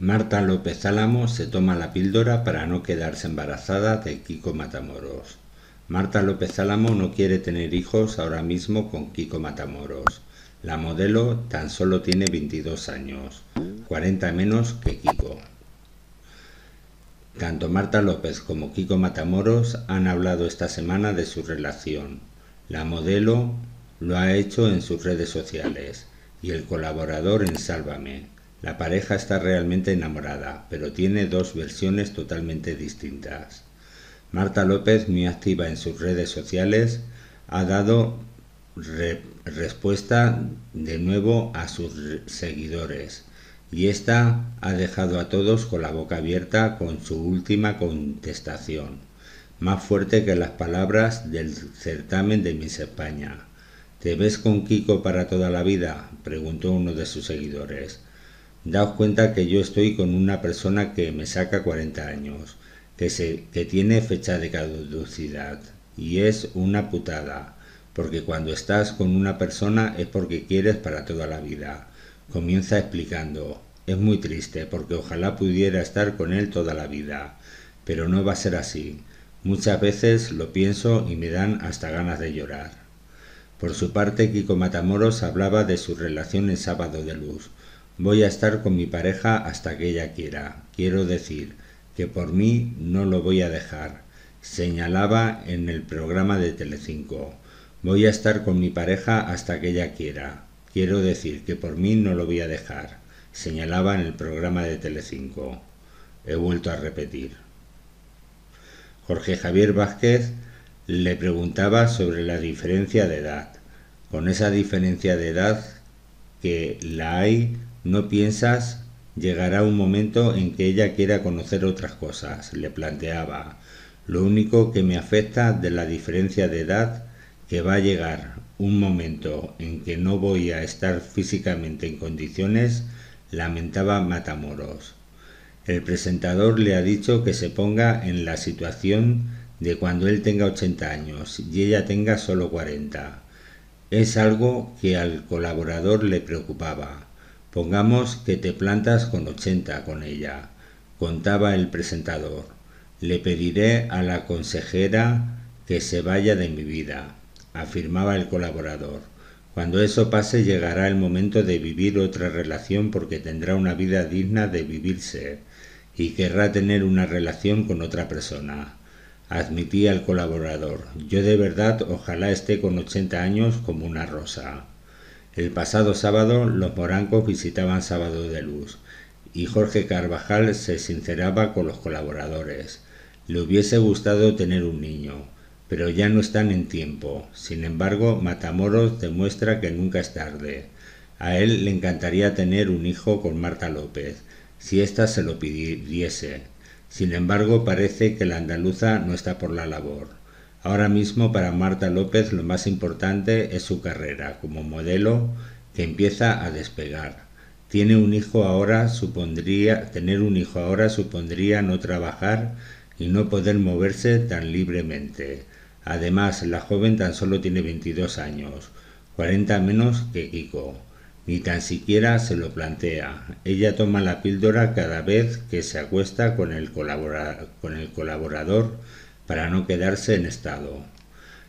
Marta López Álamo se toma la píldora para no quedarse embarazada de Kiko Matamoros. Marta López Álamo no quiere tener hijos ahora mismo con Kiko Matamoros. La modelo tan solo tiene 22 años, 40 menos que Kiko. Tanto Marta López como Kiko Matamoros han hablado esta semana de su relación. La modelo lo ha hecho en sus redes sociales y el colaborador en Sálvame la pareja está realmente enamorada, pero tiene dos versiones totalmente distintas. Marta López, muy activa en sus redes sociales, ha dado respuesta de nuevo a sus seguidores y esta ha dejado a todos con la boca abierta con su última contestación, más fuerte que las palabras del certamen de Miss España. ¿Te ves con Kiko para toda la vida? preguntó uno de sus seguidores. Daos cuenta que yo estoy con una persona que me saca 40 años, que, se, que tiene fecha de caducidad, y es una putada, porque cuando estás con una persona es porque quieres para toda la vida. Comienza explicando, es muy triste porque ojalá pudiera estar con él toda la vida, pero no va a ser así. Muchas veces lo pienso y me dan hasta ganas de llorar. Por su parte, Kiko Matamoros hablaba de su relación en Sábado de Luz, Voy a estar con mi pareja hasta que ella quiera. Quiero decir que por mí no lo voy a dejar. Señalaba en el programa de Telecinco. Voy a estar con mi pareja hasta que ella quiera. Quiero decir que por mí no lo voy a dejar. Señalaba en el programa de Telecinco. He vuelto a repetir. Jorge Javier Vázquez le preguntaba sobre la diferencia de edad. Con esa diferencia de edad que la hay ¿No piensas? Llegará un momento en que ella quiera conocer otras cosas, le planteaba. Lo único que me afecta de la diferencia de edad, que va a llegar un momento en que no voy a estar físicamente en condiciones, lamentaba Matamoros. El presentador le ha dicho que se ponga en la situación de cuando él tenga 80 años y ella tenga solo 40. Es algo que al colaborador le preocupaba. Pongamos que te plantas con ochenta con ella, contaba el presentador. Le pediré a la consejera que se vaya de mi vida, afirmaba el colaborador. Cuando eso pase llegará el momento de vivir otra relación porque tendrá una vida digna de vivirse y querrá tener una relación con otra persona. Admitía el colaborador. Yo de verdad ojalá esté con ochenta años como una rosa. El pasado sábado los morancos visitaban Sábado de Luz y Jorge Carvajal se sinceraba con los colaboradores. Le hubiese gustado tener un niño, pero ya no están en tiempo. Sin embargo, Matamoros demuestra que nunca es tarde. A él le encantaría tener un hijo con Marta López, si ésta se lo pidiese. Sin embargo, parece que la andaluza no está por la labor. Ahora mismo para Marta López lo más importante es su carrera como modelo que empieza a despegar. Tiene un hijo ahora supondría tener un hijo ahora supondría no trabajar y no poder moverse tan libremente. Además, la joven tan solo tiene 22 años, 40 menos que Kiko. Ni tan siquiera se lo plantea. Ella toma la píldora cada vez que se acuesta con con el colaborador para no quedarse en estado.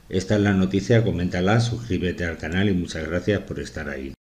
Esta es la noticia, coméntala, suscríbete al canal y muchas gracias por estar ahí.